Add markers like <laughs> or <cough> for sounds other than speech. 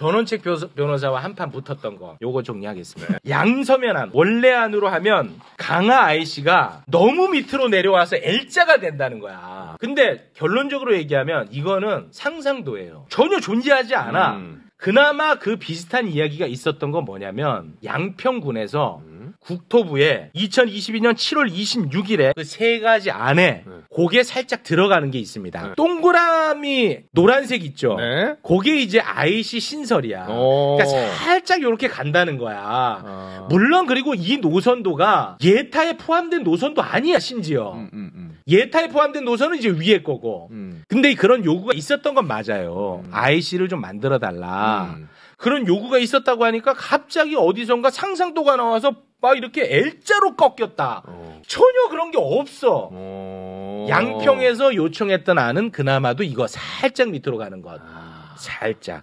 변원책 변호사와 한판 붙었던 거 요거 정리하겠습니다. <laughs> 양서면안 원래 안으로 하면 강하 아이씨가 너무 밑으로 내려와서 L자가 된다는 거야. 근데 결론적으로 얘기하면 이거는 상상도예요. 전혀 존재하지 않아. 음. 그나마 그 비슷한 이야기가 있었던 건 뭐냐면 양평군에서 음. 국토부에 2022년 7월 26일에 그 세 가지 안에 음. 고게 살짝 들어가는 게 있습니다. 네. 동그라미 노란색 있죠. 네. 그게 이제 IC 신설이야. 그러니까 살짝 이렇게 간다는 거야. 아. 물론 그리고 이 노선도가 예타에 포함된 노선도 아니야 심지어. 음, 음, 음. 예타에 포함된 노선은 이제 위에 거고. 음. 근데 그런 요구가 있었던 건 맞아요. IC를 음. 좀 만들어 달라. 음. 그런 요구가 있었다고 하니까 갑자기 어디선가 상상도가 나와서 막 이렇게 L자로 꺾였다. 어. 전혀 그런 게 없어. 어. 양평에서 요청했던 안은 그나마도 이거 살짝 밑으로 가는 것. 아. 살짝.